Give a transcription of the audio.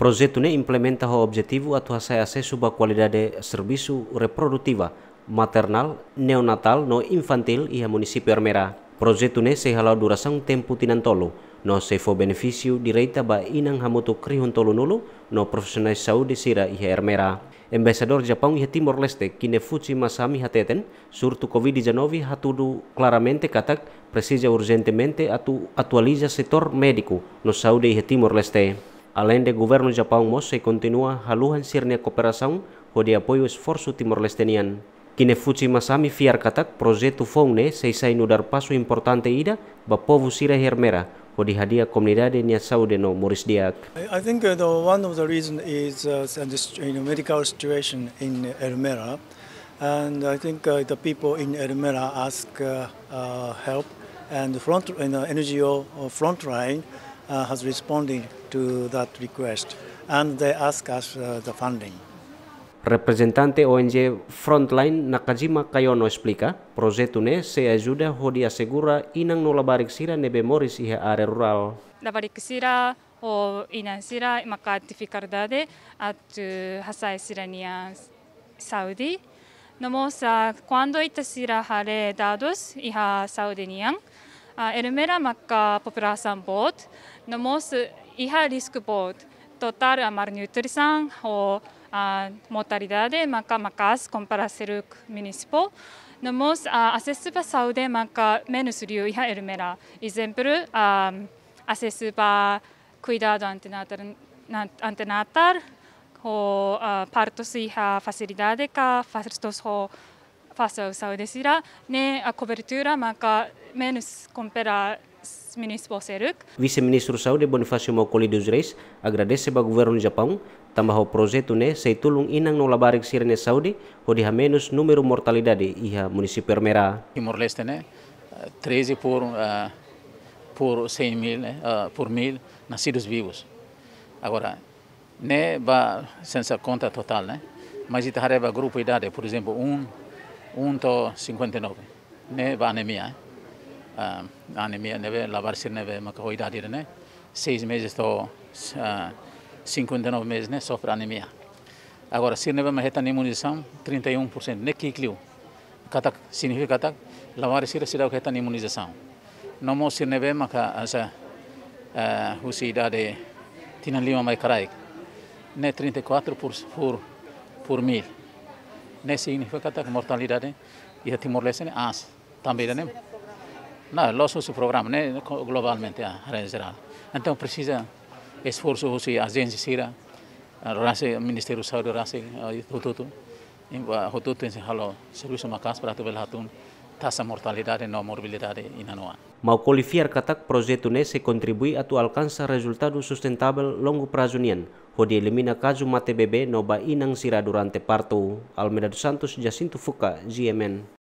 projeto ne implementa o objetivo atuaçai acesso à qualidade de serviço reprodutiva, maternal, neonatal no infantil e a município Armera. Projeto ne se halau duração tempo tinantolo, no se beneficio benefício direita ba inang hamoto krihontolo nulo no profissionais saúde sira e Armera. Embaixador Japão e Timor-Leste, que masami hateten, surto Covid-19 hatudu claramente katak precisa urgentemente atu atualiza setor médico no saúde e Timor-Leste. Além de governo Japão, e continua a luhansir-ne cooperação ou de apoio esforço timor-lesteniano. Kine masami fiar katak projeto fongne se isai nudar passo importante e ida ba povo sira hermera ho di hadia komunidade nia saude no moris diak. I think uh, the, one of the reason is uh, the you know, medical situation in Elmera and I think uh, the people in Elmera ask uh, uh, help and front in know, NGO uh, front line uh, has responded to that request and they ask us uh, the funding. Representante ONG Frontline Nakajima Kayono explica, ne se ajuda hodi asegura inang nola no ne nebe moris iha are rural. sira o inang sira maka difikardade at hasai sira nia Saudi. Nomo sa quando sira hare dados iha Saudi niang. el mera maca população bot, nomos hija risco bot, total a malnutrição ou a mortalidade maca macas comparação municipal. Nomos a acessiva saúde maca menos rio hija el mera. Exemplo, a acessiva cuidado antenatal, antenatal ou a partos hija facilidade ca partos ou faça saúde sira, né a cobertura maca menos comparar ministro Seruk. Vice-ministro Saúde Bonifácio dos Reis agradece ao governo do Japão tambah o projeto ne né seitulung inang no labarik sirene Saúde o de menos número mortalidade iha município Hermera. Timor Leste né 13 por uh, por 100 mil né, uh, por mil nascidos vivos. Agora né ba sem conta total né mas itareva grupo idade por exemplo um 1 to 59 né ba anemia. Eh? anemia ah, neve lavarcir neve macarroidade né seis meses ah, e nove meses né sofre anemia agora se neve marreta imunização cento né kikliu katak significa catac lavar se dá o reta imunização não mo se neve maka asa ah, husidade tinan lima mai caraik né 34 por por por mil né significa katak mortalidade e a timor leste né as também né é loso su programa, né, globalmente, a ah, área geral. Então precisa esforço aussi agência sira, rase Ministério Saúde rase tutu, tutu em halo serviço macas para a belhatun tasa mortalidade no morbilidade Anoa. Mau qualificar katak projeto ne se contribui atu alkansa alcança resultado sustentável longo hodi elimina kaju mate bebe no ba inang sira durante parto. Almeda dos Santos, Jacinto Fuka, GMN.